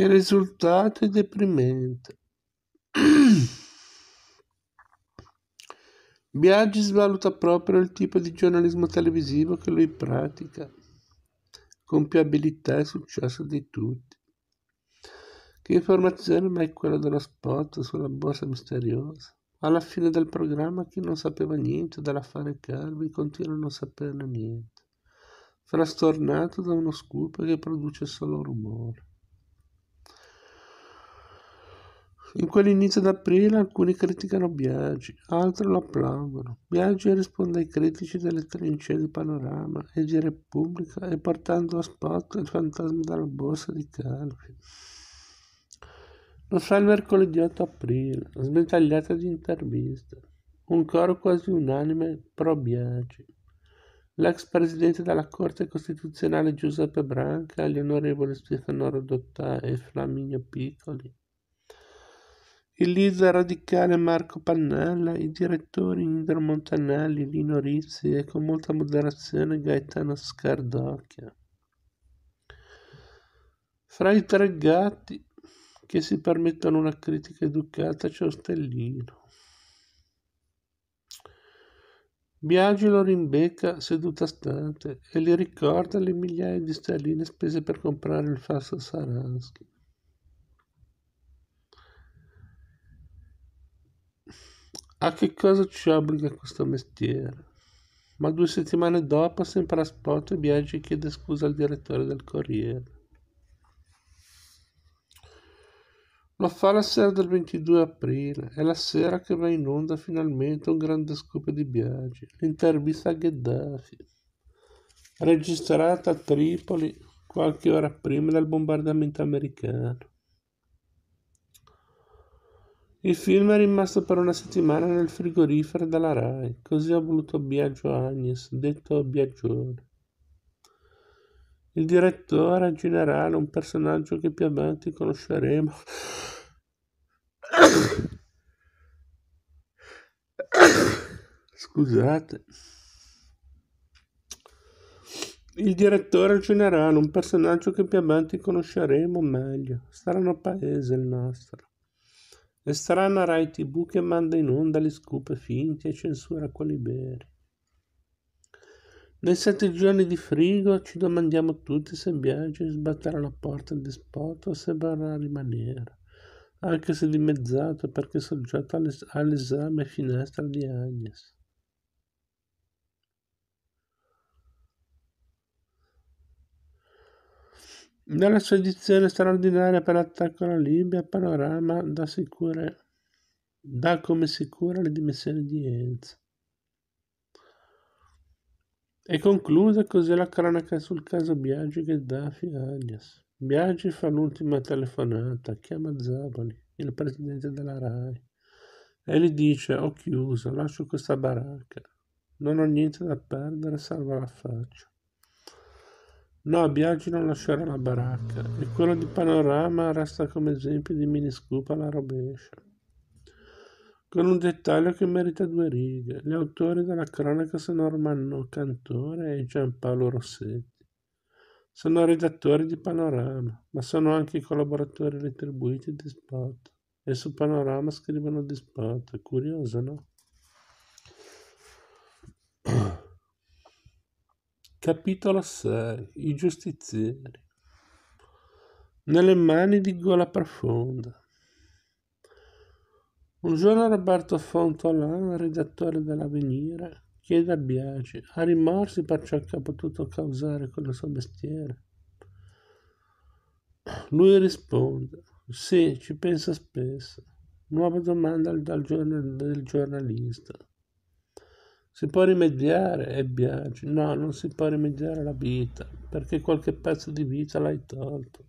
Il risultato è deprimente. Biaggi svaluta proprio il tipo di giornalismo televisivo che lui pratica, con più abilità e successo di tutti. Che informazione mai quella dello spot sulla borsa misteriosa? Alla fine del programma chi non sapeva niente dell'affare Calvi continua a non saperne niente, frastornato da uno scoop che produce solo rumore. In quell'inizio d'aprile alcuni criticano Biagi, altri lo applaudono. Biagi risponde ai critici delle trincee di Panorama e di Repubblica e portando a spot il fantasma della borsa di Calvi. Lo sa il mercoledì 8 aprile, sventagliata di interviste. Un coro quasi unanime pro Biagi. L'ex presidente della Corte Costituzionale Giuseppe Branca, gli onorevoli Stefano Rodottà e Flaminio Piccoli, il leader radicale Marco Pannella, i direttori Indro Montanelli, Lino Rizzi e con molta moderazione Gaetano Scardocchia. Fra i tre gatti che si permettono una critica educata c'è Ostellino. Biagi lo rimbecca seduta stante e gli ricorda le migliaia di sterline spese per comprare il falso Saransky. A che cosa ci obbliga questo mestiere? Ma due settimane dopo, sempre a Spoto, Biagi chiede scusa al direttore del Corriere. Lo fa la sera del 22 aprile, è la sera che va in onda finalmente un grande scoop di Biagi, l'intervista a Gheddafi, registrata a Tripoli qualche ora prima del bombardamento americano. Il film è rimasto per una settimana nel frigorifero della Rai, così ha voluto Biagio Agnes, detto Biagione. Il direttore generale, un personaggio che più avanti conosceremo. Scusate. Il direttore generale, un personaggio che più avanti conosceremo meglio. Sarà un paese il nostro. E strana Rai TV che manda in onda le scope finte e censura quelli veri. Nei sette giorni di frigo ci domandiamo tutti se Biagi sbatterà la porta di spot o se vorrà rimanere, anche se dimezzato perché soggetto all'esame finestra di Agnes. Nella sua edizione straordinaria per l'attacco alla Libia, Panorama dà, sicure, dà come sicura le dimensioni di Enzo. E conclusa così la cronaca sul caso Biagi Gheddafi Agnes. Biagi fa l'ultima telefonata, chiama Zaboli, il presidente della RAI, e gli dice ho chiuso, lascio questa baracca, non ho niente da perdere salvo la faccia. No, Biagi non lascerà la baracca e quello di Panorama resta come esempio di miniscoop alla rovescia. Con un dettaglio che merita due righe, gli autori della cronaca sono Armando Cantore e Giampaolo Rossetti. Sono redattori di Panorama, ma sono anche collaboratori retribuiti di Spot. E su Panorama scrivono di Spot, curioso no? Capitolo 6 I giustizieri Nelle mani di gola profonda Un giorno Roberto Fontolan, redattore dell'Avvenire, chiede a Biagi, ha rimorsi per ciò che ha potuto causare con il suo mestiere. Lui risponde, sì, ci penso spesso. Nuova domanda dal giornal- del giornalista. Si può rimediare, e viaggi. No, non si può rimediare la vita, perché qualche pezzo di vita l'hai tolto.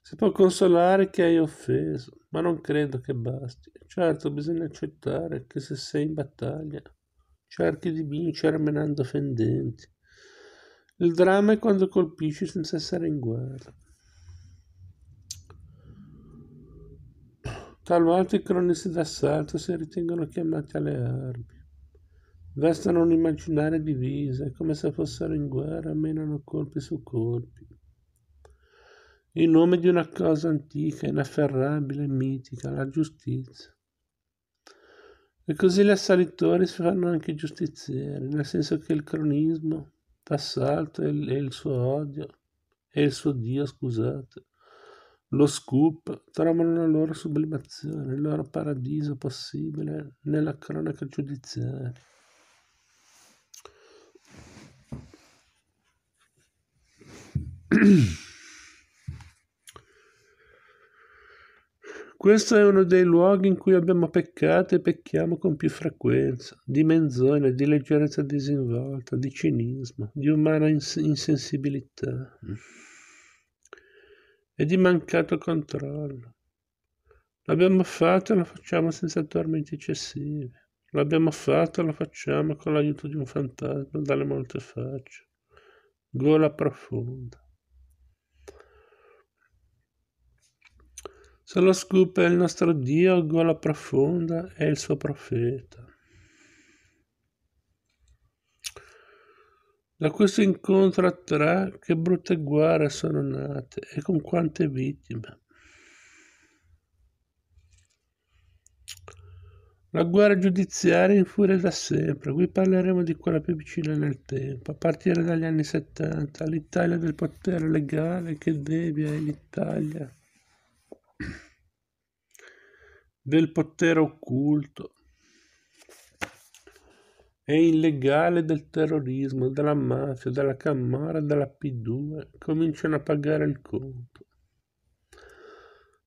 Si può consolare chi hai offeso, ma non credo che basti. Certo, bisogna accettare che se sei in battaglia cerchi di vincere menando fendenti. Il dramma è quando colpisci senza essere in guerra. Talvolta i cronisti d'assalto si ritengono chiamati alle armi. Vestono un immaginario divisa, è come se fossero in guerra, menano colpi su colpi. In nome di una cosa antica, inafferrabile mitica, la giustizia. E così gli assalitori si fanno anche giustizieri, nel senso che il cronismo d'assalto e il suo odio, e il suo Dio, scusate, lo scoop, trovano la loro sublimazione, il loro paradiso possibile nella cronaca giudiziaria. Questo è uno dei luoghi in cui abbiamo peccato e pecchiamo con più frequenza, di menzogna, di leggerezza disinvolta, di cinismo, di umana ins- insensibilità mm, e di mancato controllo. L'abbiamo fatto e lo facciamo senza tormenti eccessivi. L'abbiamo fatto e lo facciamo con l'aiuto di un fantasma dalle molte facce, gola profonda. Solo scoop è il nostro Dio, gola profonda è il suo profeta. Da questo incontro a tre che brutte guerre sono nate e con quante vittime. La guerra giudiziaria in furia da sempre, qui parleremo di quella più vicina nel tempo, a partire dagli anni 70, l'Italia del potere legale che devia è l'Italia del potere occulto e illegale del terrorismo, della mafia, della Camara, della P2 cominciano a pagare il conto.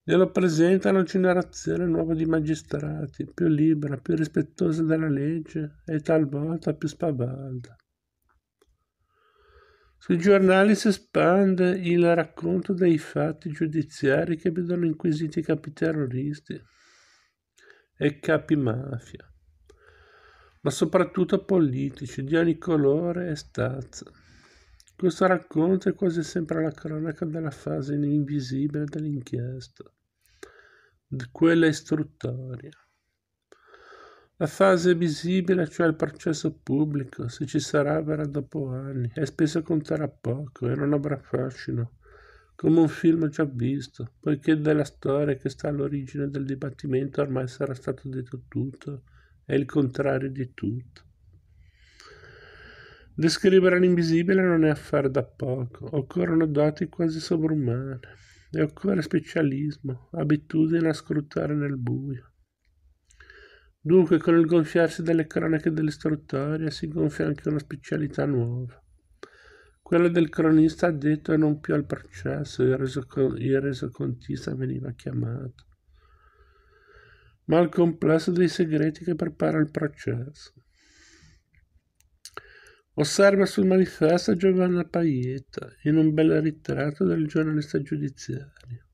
Glielo presenta una generazione nuova di magistrati, più libera, più rispettosa della legge e talvolta più spavalda. Sui giornali si espande il racconto dei fatti giudiziari che vedono inquisiti i capi terroristi, e capi mafia, ma soprattutto politici di ogni colore e stazza. Questo racconto è quasi sempre la cronaca della fase invisibile dell'inchiesta, quella istruttoria. La fase visibile, cioè il processo pubblico, se ci sarà verrà dopo anni e spesso conterà poco e non avrà fascino come un film già visto, poiché della storia che sta all'origine del dibattimento ormai sarà stato detto tutto, è il contrario di tutto. Descrivere l'invisibile non è affare da poco, occorrono doti quasi sovrumane e occorre specialismo, abitudine a scrutare nel buio. Dunque con il gonfiarsi delle cronache dell'istruttoria si gonfia anche una specialità nuova. Quello del cronista detto e non più al processo, il, resoc- il resocontista veniva chiamato, ma al complesso dei segreti che prepara il processo. Osserva sul manifesto Giovanna Paietta in un bel ritratto del giornalista giudiziario.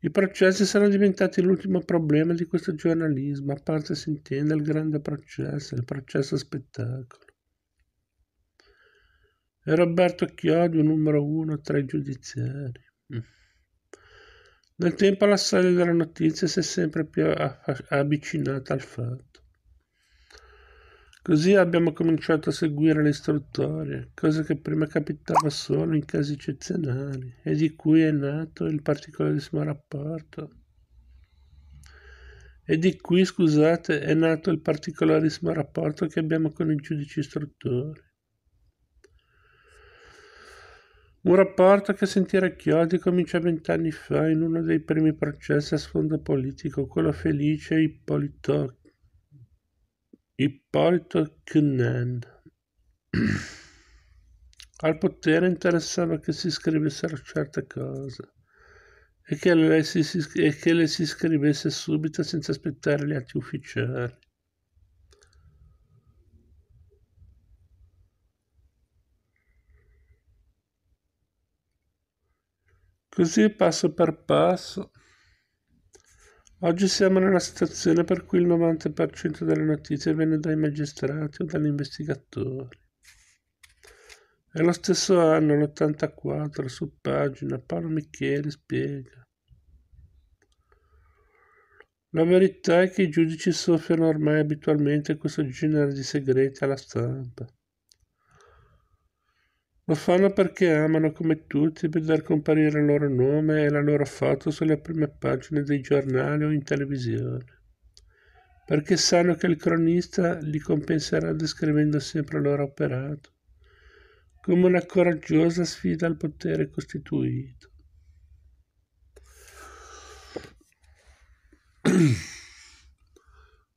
I processi sono diventati l'ultimo problema di questo giornalismo, a parte si intende il grande processo, il processo spettacolo. E Roberto Chiodio, numero uno tra i giudiziari. Mm. Nel tempo la storia della notizia si è sempre più avvicinata al fatto. Così abbiamo cominciato a seguire le istruttorie, cosa che prima capitava solo in casi eccezionali e di cui è nato il particolarissimo rapporto. E di cui, scusate, è nato il particolarissimo rapporto che abbiamo con i giudici istruttori. Un rapporto che sentire chiodi comincia vent'anni fa in uno dei primi processi a sfondo politico, quello felice Ippolito, Ippolito Cunan. Al potere interessava che si scrivessero certe cose e che, si, e che le si scrivesse subito senza aspettare gli atti ufficiali. Così passo per passo. Oggi siamo nella situazione per cui il 90% delle notizie viene dai magistrati o dagli investigatori. E lo stesso anno, l'84, su pagina, Paolo Micheli spiega. La verità è che i giudici soffiano ormai abitualmente questo genere di segreti alla stampa. Lo fanno perché amano come tutti veder comparire il loro nome e la loro foto sulle prime pagine dei giornali o in televisione. Perché sanno che il cronista li compenserà descrivendo sempre il loro operato, come una coraggiosa sfida al potere costituito.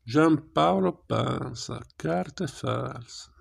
Gian Paolo Panza, carte false.